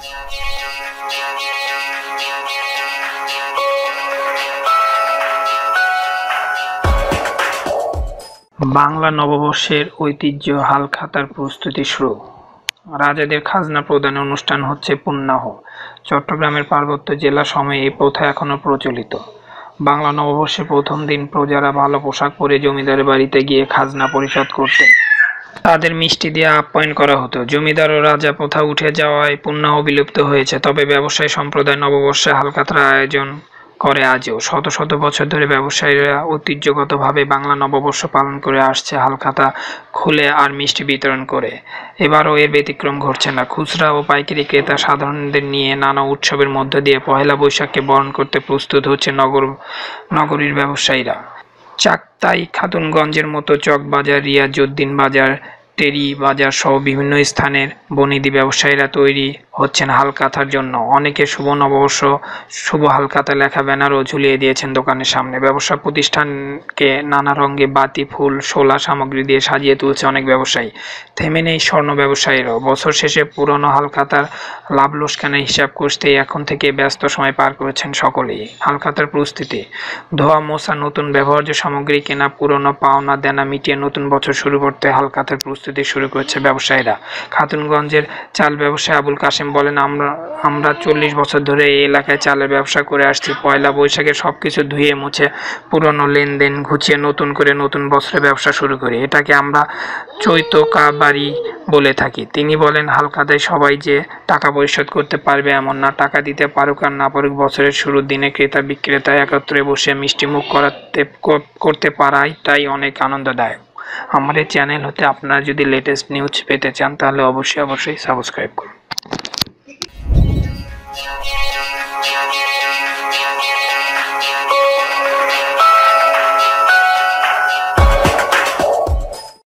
বাংলা নববর্ষের ঐতিহ্য হালখাতার প্রস্তুতি শুরু রাজাদের খাজনা প্রদান অনুষ্ঠান হচ্ছে পুণ্যাহ চট্টগ্রামের পার্বত্য জেলা সময়ে এই প্রথা এখনও প্রচলিত বাংলা নববর্ষের প্রথম দিন প্রজারা ভালো পোশাক পরে জমিদারের বাড়িতে গিয়ে খাজনা পরিশোধ করতেন তাদের মিষ্টি দিয়ে আপ্যায়ন করা হতো জমিদার ও রাজা প্রথা উঠে যাওয়ায় পুণ্য বিলুপ্ত হয়েছে তবে ব্যবসায়ী সম্প্রদায় নববর্ষে হালকাতরা আয়োজন করে আজও শত শত বছর ধরে ব্যবসায়ীরা ঐতিহ্যগতভাবে বাংলা নববর্ষ পালন করে আসছে হালখাতা খুলে আর মিষ্টি বিতরণ করে এবারও এর ব্যতিক্রম ঘটছে না খুচরা ও পাইকারি ক্রেতা সাধারণদের নিয়ে নানা উৎসবের মধ্য দিয়ে পহেলা বৈশাখকে বরণ করতে প্রস্তুত হচ্ছে নগর নগরীর ব্যবসায়ীরা চাক্তাই খাতুনগঞ্জের মতো চকবাজার রিয়াজউদ্দিন বাজার টেরি বাজার সহ বিভিন্ন স্থানের বনিদি ব্যবসায়ীরা তৈরি হচ্ছেন হালকাথার জন্য অনেকে শুভ নববর্ষ শুভ হালকাতা লেখা ব্যানারও ঝুলিয়ে দিয়েছেন দোকানের সামনে ব্যবসা প্রতিষ্ঠানকে নানা রঙে বাতি ফুল শোলা সামগ্রী দিয়ে সাজিয়ে তুলছে অনেক ব্যবসায়ী থেমে নেই স্বর্ণ ব্যবসায়ীরও বছর শেষে পুরনো হালকাতার লাভ লোসকানের হিসাব করতে এখন থেকে ব্যস্ত সময় পার করেছেন সকলেই হালকাতার প্রস্তুতি ধোয়া মোছা নতুন ব্যবহার্য সামগ্রী কেনা পুরনো পাওনা দেনা মিটিয়ে নতুন বছর শুরু করতে হালকাতার প্রস্তুতি প্রস্তুতি শুরু করেছে ব্যবসায়ীরা খাতুনগঞ্জের চাল ব্যবসায়ী আবুল কাশেম বলেন আমরা আমরা চল্লিশ বছর ধরে এই এলাকায় চালের ব্যবসা করে আসছি পয়লা বৈশাখে সব কিছু ধুয়ে মুছে পুরনো লেনদেন ঘুচিয়ে নতুন করে নতুন বছরে ব্যবসা শুরু করি এটাকে আমরা চৈত বাড়ি বলে থাকি তিনি বলেন হালকাতায় সবাই যে টাকা পরিশোধ করতে পারবে এমন না টাকা দিতে পারুক আর না পারুক বছরের শুরুর দিনে ক্রেতা বিক্রেতা একত্রে বসে মিষ্টিমুখ করাতে করতে তাই অনেক আনন্দদায়ক আমাদের চ্যানেল হতে আপনারা যদি লেটেস্ট নিউজ পেতে চান তাহলে অবশ্যই অবশ্যই সাবস্ক্রাইব করুন